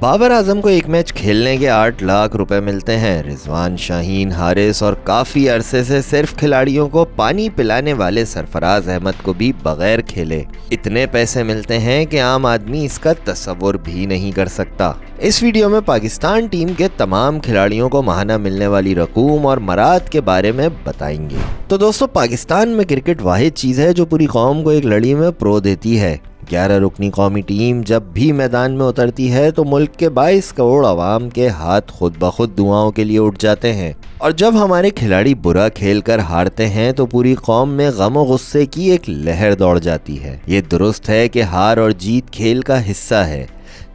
बाबर आजम को एक मैच खेलने के आठ लाख रुपए मिलते हैं रिजवान शाहीन हारिस और काफ़ी अरसे से सिर्फ खिलाड़ियों को पानी पिलाने वाले सरफराज अहमद को भी बगैर खेले इतने पैसे मिलते हैं कि आम आदमी इसका तस्वुर भी नहीं कर सकता इस वीडियो में पाकिस्तान टीम के तमाम खिलाड़ियों को महाना मिलने वाली रकूम और मराद के बारे में बताएंगे तो दोस्तों पाकिस्तान में क्रिकेट वाहिद चीज़ है जो पूरी कौम को एक लड़ी में प्रो देती है ग्यारह रुकनी कौमी टीम जब भी मैदान में उतरती है तो मुल्क के बाईस करोड़ आवाम के हाथ खुद ब खुद दुआओं के लिए उठ जाते हैं और जब हमारे खिलाड़ी बुरा खेल कर हारते हैं तो पूरी कौम में गम गुस्से की एक लहर दौड़ जाती है ये दुरुस्त है कि हार और जीत खेल का हिस्सा है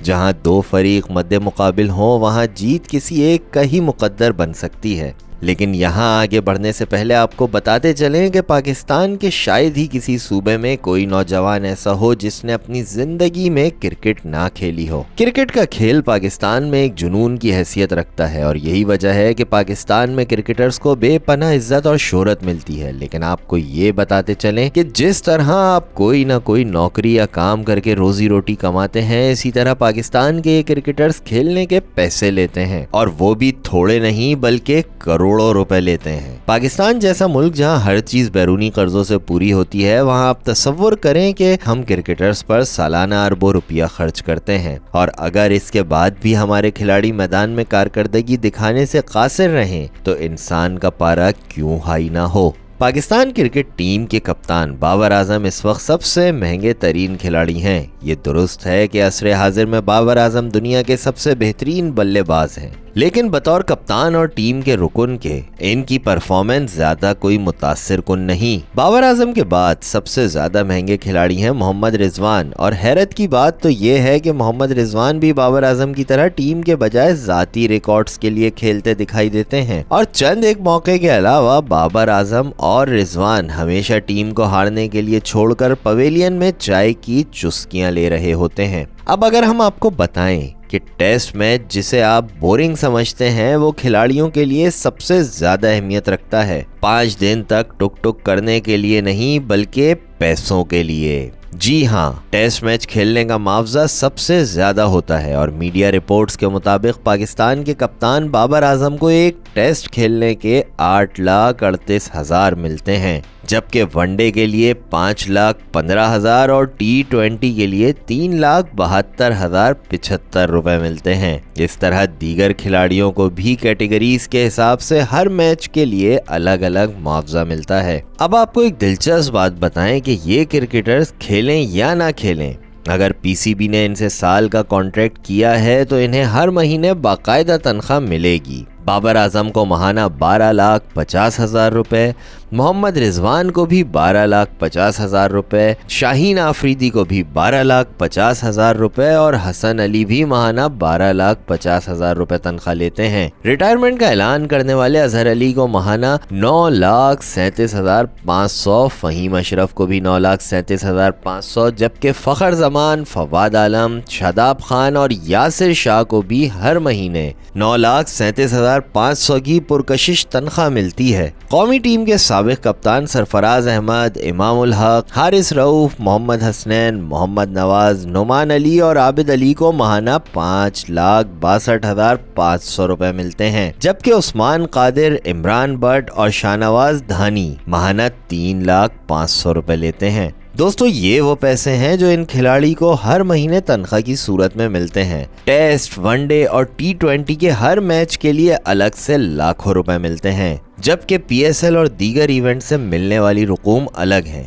जहाँ दो फरीक मद्दे मुकाबिल हों वहाँ जीत किसी एक का ही मुकद्दर बन सकती है लेकिन यहाँ आगे बढ़ने से पहले आपको बताते चलें कि पाकिस्तान के शायद ही किसी सूबे में कोई नौजवान ऐसा हो जिसने अपनी जिंदगी में क्रिकेट ना खेली हो क्रिकेट का खेल पाकिस्तान में एक जुनून की हैसियत रखता है और यही वजह है कि पाकिस्तान में क्रिकेटर्स को बेपना इज्जत और शोहरत मिलती है लेकिन आपको ये बताते चले की जिस तरह आप कोई ना कोई नौकरी या काम करके रोजी रोटी कमाते हैं इसी तरह पाकिस्तान के ये क्रिकेटर्स खेलने के पैसे लेते हैं और वो भी थोड़े नहीं बल्कि करोड़ करोड़ों रुपए लेते हैं पाकिस्तान जैसा मुल्क जहां हर चीज बैरूनी कर्जों से पूरी होती है वहां आप तस्वर करें कि हम क्रिकेटर्स पर सालाना अरबों रुपया खर्च करते हैं और अगर इसके बाद भी हमारे खिलाड़ी मैदान में कारकर्दगी दिखाने से कासिर रहे तो इंसान का पारा क्यों हाई ना हो पाकिस्तान क्रिकेट टीम के कप्तान बाबर आजम इस वक्त सबसे महंगे तरीन खिलाड़ी हैं ये दुरुस्त है कि असर हाजिर में बाबर आजम दुनिया के सबसे बेहतरीन बल्लेबाज हैं लेकिन बतौर कप्तान और टीम के रुकन के इनकी परफॉर्मेंस ज्यादा कोई मुतासर कन नहीं बाबर आजम के बाद सबसे ज्यादा महंगे खिलाड़ी हैं मोहम्मद रिजवान और हैरत की बात तो ये है कि मोहम्मद रिजवान भी बाबर आजम की तरह टीम के बजाय जाती रिकॉर्ड्स के लिए खेलते दिखाई देते हैं और चंद एक मौके के अलावा बाबर आजम और रिजवान हमेशा टीम को हारने के लिए छोड़कर पवेलियन में चाय की चुस्कियाँ ले रहे होते हैं अब अगर हम आपको बताएं कि टेस्ट मैच जिसे आप बोरिंग समझते हैं वो खिलाड़ियों के लिए सबसे ज़्यादा अहमियत रखता है पांच दिन तक टुक टुक करने के लिए नहीं बल्कि पैसों के लिए जी हाँ टेस्ट मैच खेलने का मुआवजा सबसे ज्यादा होता है और मीडिया रिपोर्ट्स के मुताबिक पाकिस्तान के कप्तान बाबर आजम को एक टेस्ट खेलने के आठ लाख अड़तीस हजार मिलते हैं जबकि वनडे के लिए पाँच लाख पंद्रह हजार और टी ट्वेंटी के लिए तीन लाख बहत्तर हजार पिछहत्तर रुपए मिलते हैं इस तरह दीगर खिलाड़ियों को भी कैटेगरीज के हिसाब से हर मैच के लिए अलग अलग मुआवजा मिलता है अब आपको एक दिलचस्प बात बताएं कि ये क्रिकेटर्स खेलें या ना खेलें अगर पीसीबी ने इनसे साल का कॉन्ट्रैक्ट किया है तो इन्हें हर महीने बाकायदा तनख्वाह मिलेगी बाबर आजम को महाना बारह लाख पचास हज़ार रुपए मोहम्मद रिजवान को भी बारह लाख पचास हज़ार रुपए शाहीन आफरीदी को भी बारह लाख पचास हज़ार रुपए और हसन अली भी महाना बारह लाख पचास हज़ार रुपए तनख्वाह लेते हैं रिटायरमेंट का ऐलान करने वाले अजहर अली को महाना नौ लाख सैंतीस हज़ार पाँच सौ फ़हीम अशरफ को भी नौ लाख सैंतीस हज़ार पाँच सौ जबकि फ़खर जमान फवाद आलम शादाब खान और यासिर शाह को भी हर महीने नौ लाख सैंतीस हज़ार पाँच सौ की पुरकशिश तनख्वाह मिलती है कौमी टीम के सबक कप्तान सरफराज अहमद इमाम हक हारिस रऊफ मोहम्मद हसनैन मोहम्मद नवाज नुमान अली और आबिद अली को महाना पाँच लाख बासठ हजार पाँच सौ रुपए मिलते हैं जबकि उस्मान कादिर इमरान भट्ट और शाहनवाज धानी महाना तीन लाख पाँच सौ रुपए लेते हैं दोस्तों ये वो पैसे हैं जो इन खिलाड़ी को हर महीने तनख्वाह की सूरत में मिलते हैं टेस्ट वनडे और टी ट्वेंटी के हर मैच के लिए अलग से लाखों रुपए मिलते हैं जबकि पी और दीगर इवेंट से मिलने वाली रकूम अलग है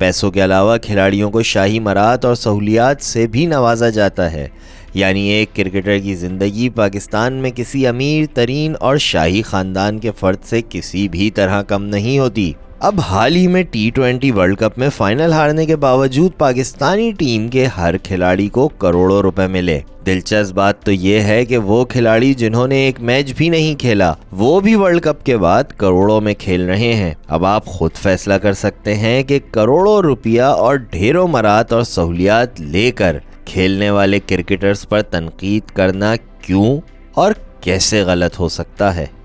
पैसों के अलावा खिलाड़ियों को शाही मरात और सहूलियात से भी नवाजा जाता है यानी एक क्रिकेटर की ज़िंदगी पाकिस्तान में किसी अमीर तरीन और शाही ख़ानदान के फ़र्द से किसी भी तरह कम नहीं होती अब हाल ही में टी ट्वेंटी वर्ल्ड कप में फाइनल हारने के बावजूद पाकिस्तानी टीम के हर खिलाड़ी को करोड़ों रुपए मिले दिलचस्प बात तो ये है कि वो खिलाड़ी जिन्होंने एक मैच भी नहीं खेला वो भी वर्ल्ड कप के बाद करोड़ों में खेल रहे हैं अब आप खुद फैसला कर सकते हैं कि करोड़ों रुपया और ढेरों मरात और सहूलियात लेकर खेलने वाले क्रिकेटर्स पर तनकीद करना क्यों और कैसे गलत हो सकता है